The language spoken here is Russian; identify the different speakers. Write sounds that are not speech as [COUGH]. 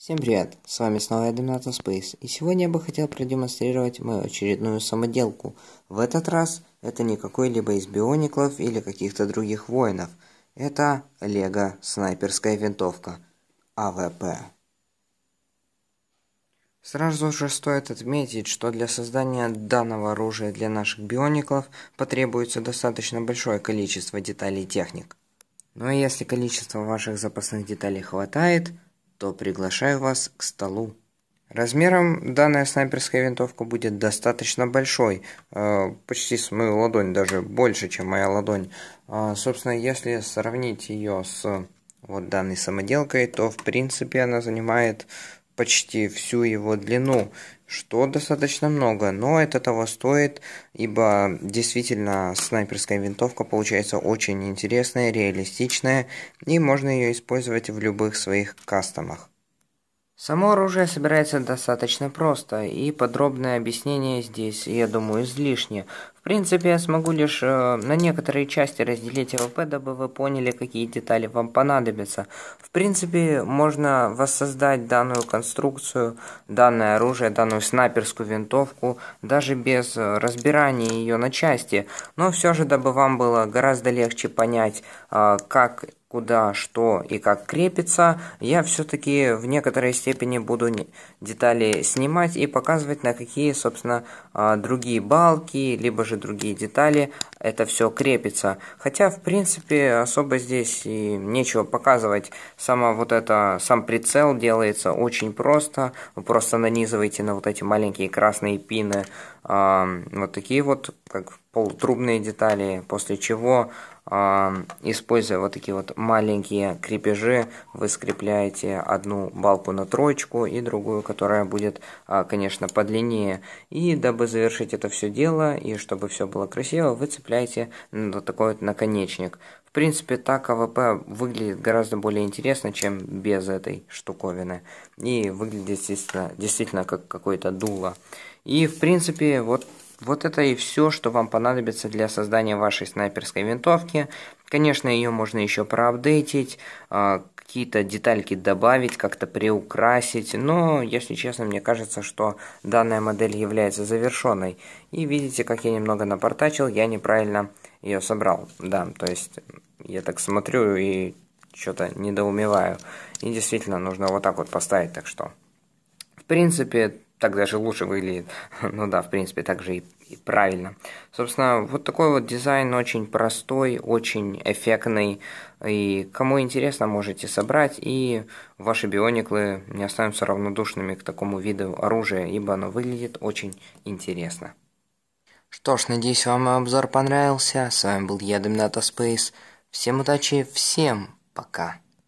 Speaker 1: Всем привет, с вами снова я Donato Space, и сегодня я бы хотел продемонстрировать мою очередную самоделку. В этот раз это не какой-либо из биониклов или каких-то других воинов, это лего снайперская винтовка, АВП. Сразу же стоит отметить, что для создания данного оружия для наших биониклов потребуется достаточно большое количество деталей техник. Но если количество ваших запасных деталей хватает, то приглашаю вас к столу. Размером данная снайперская винтовка будет достаточно большой, э, почти с мою ладонь, даже больше, чем моя ладонь. А, собственно, если сравнить ее с вот данной самоделкой, то в принципе она занимает почти всю его длину, что достаточно много, но это того стоит, ибо действительно снайперская винтовка получается очень интересная, реалистичная, и можно ее использовать в любых своих кастомах. Само оружие собирается достаточно просто, и подробное объяснение здесь, я думаю, излишне. В принципе, я смогу лишь э, на некоторые части разделить АВП, дабы вы поняли, какие детали вам понадобятся. В принципе, можно воссоздать данную конструкцию, данное оружие, данную снайперскую винтовку, даже без разбирания ее на части. Но все же, дабы вам было гораздо легче понять, э, как куда, что и как крепится, я все-таки в некоторой степени буду детали снимать и показывать, на какие, собственно, а, другие балки, либо же другие детали это все крепится. Хотя, в принципе, особо здесь и нечего показывать. Сама вот это, сам прицел делается очень просто. Вы просто нанизываете на вот эти маленькие красные пины э, вот такие вот, как полутрубные детали, после чего, э, используя вот такие вот маленькие крепежи, вы скрепляете одну балку на троечку и другую, которая будет, э, конечно, подлиннее. И дабы завершить это все дело, и чтобы все было красиво, выцепляете цепляйте на такой вот наконечник. В принципе, так АВП выглядит гораздо более интересно, чем без этой штуковины. И выглядит, естественно, действительно как какое-то дуло. И, в принципе, вот вот это и все, что вам понадобится для создания вашей снайперской винтовки. Конечно, ее можно еще проапдейтить, а, какие-то детальки добавить, как-то приукрасить. Но, если честно, мне кажется, что данная модель является завершенной. И видите, как я немного напортачил, я неправильно ее собрал. Да, то есть я так смотрю и что-то недоумеваю. И действительно, нужно вот так вот поставить, так что... В принципе, так даже лучше выглядит. [LAUGHS] ну да, в принципе, так же и, и правильно. Собственно, вот такой вот дизайн очень простой, очень эффектный. И кому интересно, можете собрать, и ваши биониклы не останутся равнодушными к такому виду оружия, ибо оно выглядит очень интересно. Что ж, надеюсь, вам обзор понравился. С вами был я, Домината Спейс. Всем удачи, всем пока.